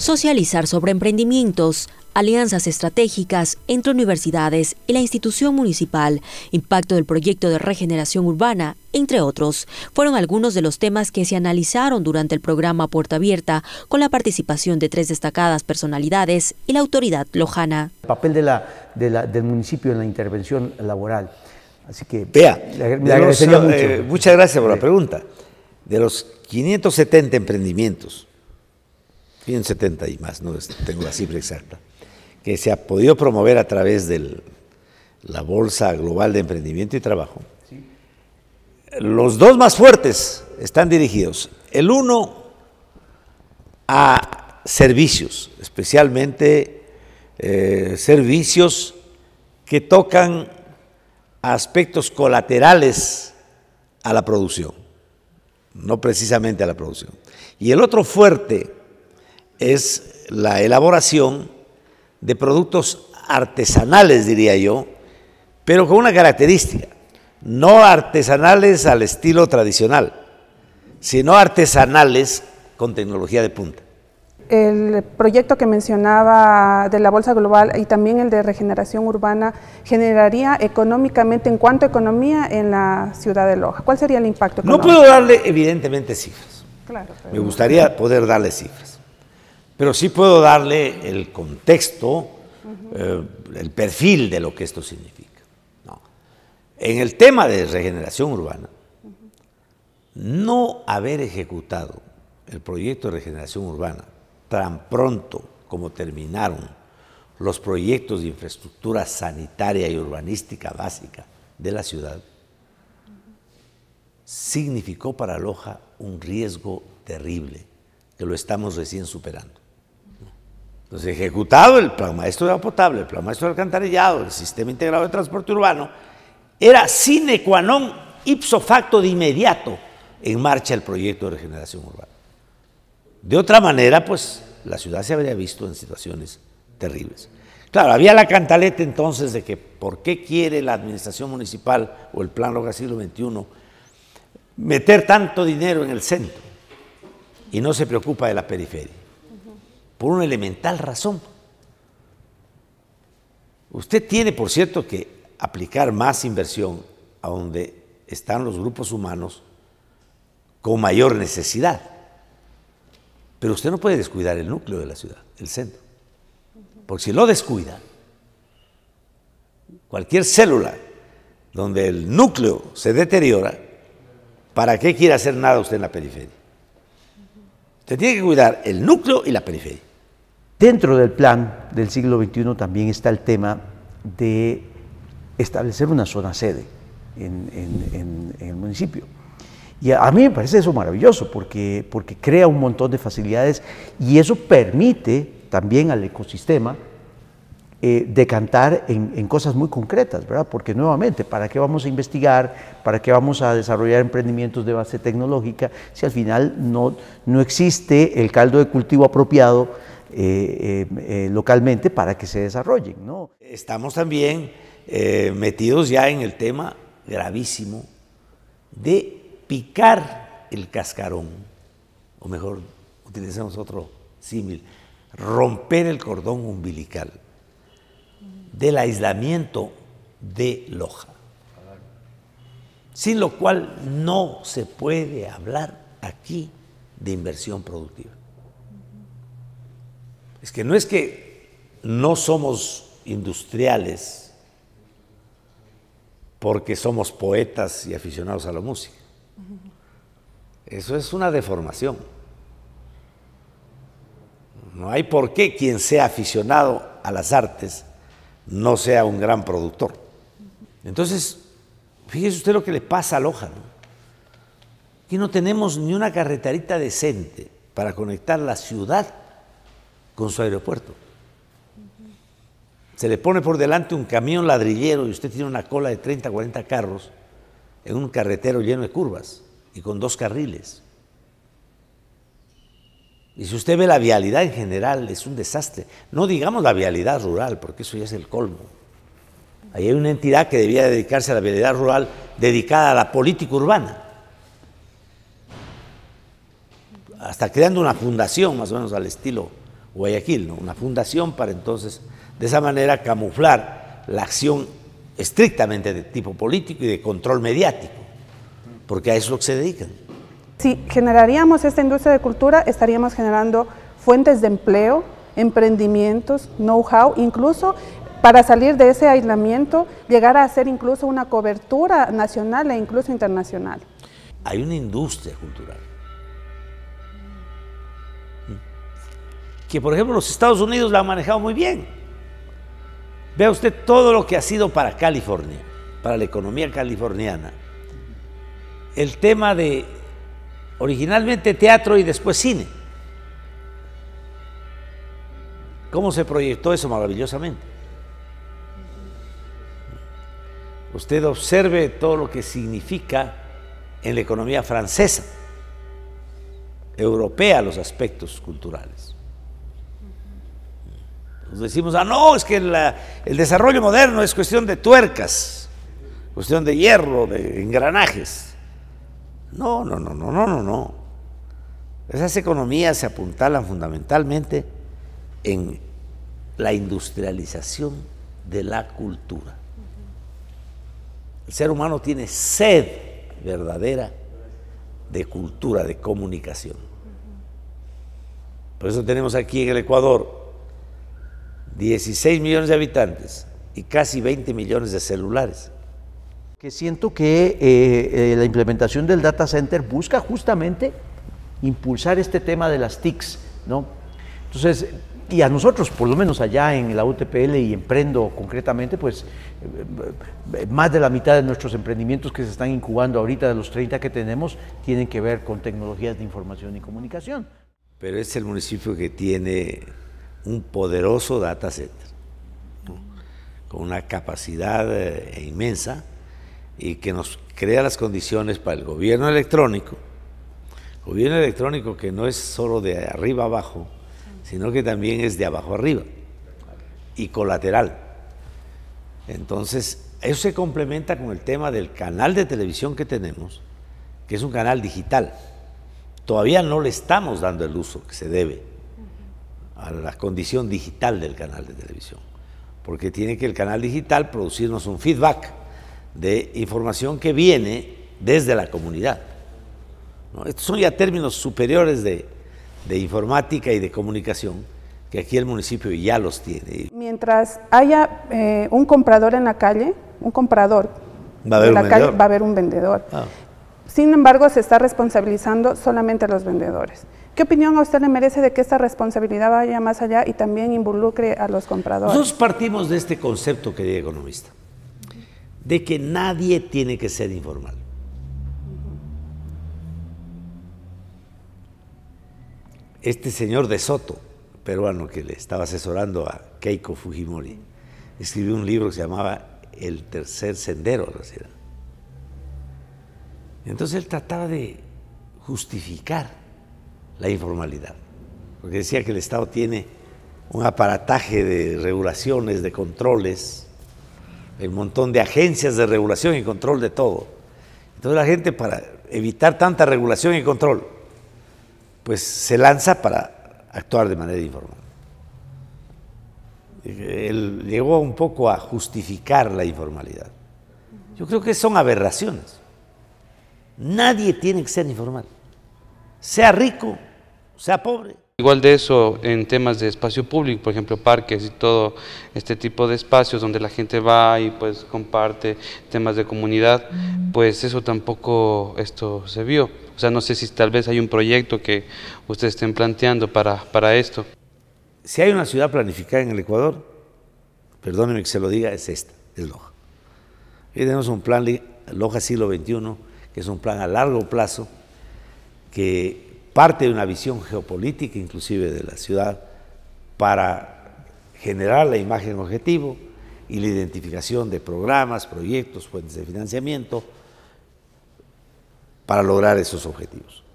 socializar sobre emprendimientos, alianzas estratégicas entre universidades y la institución municipal, impacto del proyecto de regeneración urbana, entre otros, fueron algunos de los temas que se analizaron durante el programa Puerta Abierta con la participación de tres destacadas personalidades y la autoridad lojana. El papel del municipio en la intervención laboral. Así que Vea, le, eh, mucho. muchas gracias por la pregunta. De los 570 emprendimientos 170 y más, no tengo la cifra exacta, que se ha podido promover a través de la Bolsa Global de Emprendimiento y Trabajo. Los dos más fuertes están dirigidos. El uno a servicios, especialmente eh, servicios que tocan aspectos colaterales a la producción, no precisamente a la producción. Y el otro fuerte es la elaboración de productos artesanales, diría yo, pero con una característica, no artesanales al estilo tradicional, sino artesanales con tecnología de punta. El proyecto que mencionaba de la Bolsa Global y también el de regeneración urbana generaría económicamente, en cuanto a economía, en la ciudad de Loja. ¿Cuál sería el impacto? No puedo darle, evidentemente, cifras. Claro, Me gustaría poder darle cifras pero sí puedo darle el contexto, eh, el perfil de lo que esto significa. En el tema de regeneración urbana, no haber ejecutado el proyecto de regeneración urbana tan pronto como terminaron los proyectos de infraestructura sanitaria y urbanística básica de la ciudad, significó para Loja un riesgo terrible que lo estamos recién superando. Entonces, ejecutado el plan maestro de agua potable, el plan maestro de alcantarillado, el sistema integrado de transporte urbano, era sine qua non ipso facto de inmediato en marcha el proyecto de regeneración urbana. De otra manera, pues la ciudad se habría visto en situaciones terribles. Claro, había la cantaleta entonces de que por qué quiere la administración municipal o el plan loga siglo XXI meter tanto dinero en el centro y no se preocupa de la periferia por una elemental razón. Usted tiene, por cierto, que aplicar más inversión a donde están los grupos humanos con mayor necesidad. Pero usted no puede descuidar el núcleo de la ciudad, el centro. Porque si lo descuida, cualquier célula donde el núcleo se deteriora, ¿para qué quiere hacer nada usted en la periferia? Usted tiene que cuidar el núcleo y la periferia. Dentro del plan del siglo XXI también está el tema de establecer una zona sede en, el municipio. Y a, mí me parece eso maravilloso porque, porque crea un montón de facilidades y eso permite también al ecosistema eh, decantar en, cosas muy concretas, ¿verdad? Porque nuevamente, ¿para qué vamos a investigar? ¿Para qué vamos a desarrollar emprendimientos de base tecnológica si al final no, no existe el caldo de cultivo apropiado eh, eh, eh, localmente para que se desarrollen. Estamos también metidos ya en el tema gravísimo de picar el cascarón, o mejor, utilicemos otro símil, romper el cordón umbilical del aislamiento de Loja, sin lo cual no se puede hablar aquí de inversión productiva es que no es que no somos industriales porque somos poetas y aficionados a la música. Eso es una deformación. No hay por qué quien sea aficionado a las artes no sea un gran productor. Entonces, fíjese usted lo que le pasa a Loja. que Aquí no tenemos ni una carreterita decente para conectar la ciudad con su aeropuerto. Se le pone por delante un camión ladrillero y usted tiene una cola de 30, 40 carros en un carretero lleno de curvas y con dos carriles. Y si usted ve la vialidad en general, es un desastre. No digamos la vialidad rural, porque eso ya es el colmo. Ahí hay una entidad que debía dedicarse a la vialidad rural dedicada a la política urbana. Hasta creando una fundación, más o menos al estilo Guayaquil, una fundación para entonces de esa manera camuflar la acción estrictamente de tipo político y de control mediático, porque a eso es lo que se dedican. Si generaríamos esta industria de cultura, estaríamos generando fuentes de empleo, emprendimientos, know-how, incluso para salir de ese aislamiento, llegar a hacer incluso una cobertura nacional e incluso internacional. Hay una industria cultural que por ejemplo los Estados Unidos la han manejado muy bien. Vea usted todo lo que ha sido para California, para la economía californiana. El tema de originalmente teatro y después cine. ¿Cómo se proyectó eso maravillosamente? Usted observe todo lo que significa en la economía francesa, europea, los aspectos culturales. Nos decimos, ah, no, es que el desarrollo moderno es cuestión de tuercas, cuestión de hierro, de engranajes. No, no, no, no, no, no, no. Esas economías se apuntalan fundamentalmente en la industrialización de la cultura. El ser humano tiene sed verdadera de cultura, de comunicación. Por eso tenemos aquí en el Ecuador 16 millones de habitantes y casi 20 millones de celulares. Que siento que eh, eh, la implementación del data center busca justamente impulsar este tema de las TICs, ¿no? Entonces, y a nosotros, por lo menos allá en la UTPL y emprendo concretamente, pues eh, más de la mitad de nuestros emprendimientos que se están incubando ahorita, de los 30 que tenemos, tienen que ver con tecnologías de información y comunicación. Pero es el municipio que tiene un poderoso data center, con una capacidad eh, e inmensa y que nos crea las condiciones para el gobierno electrónico, gobierno electrónico que no es solo de arriba abajo, sino que también es de abajo arriba y colateral. Entonces, eso se complementa con el tema del canal de televisión que tenemos, que es un canal digital. Todavía no le estamos dando el uso que se debe a la condición digital del canal de televisión, porque tiene que el canal digital producirnos un feedback de información que viene desde la comunidad. Estos son ya términos superiores de, informática y de comunicación que aquí el municipio ya los tiene. Mientras haya eh, un comprador en la calle, un comprador, en la Calle, va a haber un vendedor. Ah. Sin embargo, se está responsabilizando solamente a los vendedores. ¿Qué opinión a usted le merece de que esta responsabilidad vaya más allá y también involucre a los compradores? Nosotros partimos de este concepto, querida economista, de que nadie tiene que ser informal. Este señor de Soto, peruano que le estaba asesorando a Keiko Fujimori, escribió un libro que se llamaba El tercer sendero, recién entonces él trataba de justificar la informalidad, porque decía que el Estado tiene un aparataje de regulaciones, de controles, un montón de agencias de regulación y control de todo. Entonces la gente para evitar tanta regulación y control, pues se lanza para actuar de manera informal. Él llegó un poco a justificar la informalidad. Yo creo que son aberraciones. Nadie tiene que ser informal, sea rico, sea pobre. Igual de eso en temas de espacio público, por ejemplo, parques y todo este tipo de espacios donde la gente va y pues comparte temas de comunidad, pues eso tampoco esto se vio. O sea, no sé si tal vez hay un proyecto que ustedes estén planteando para, esto. Si hay una ciudad planificada en el Ecuador, perdónenme que se lo diga, es esta, es Loja. Y tenemos un plan Loja siglo XXI que es un plan a largo plazo que parte de una visión geopolítica inclusive de la ciudad para generar la imagen objetivo y la identificación de programas, proyectos, fuentes de financiamiento para lograr esos objetivos.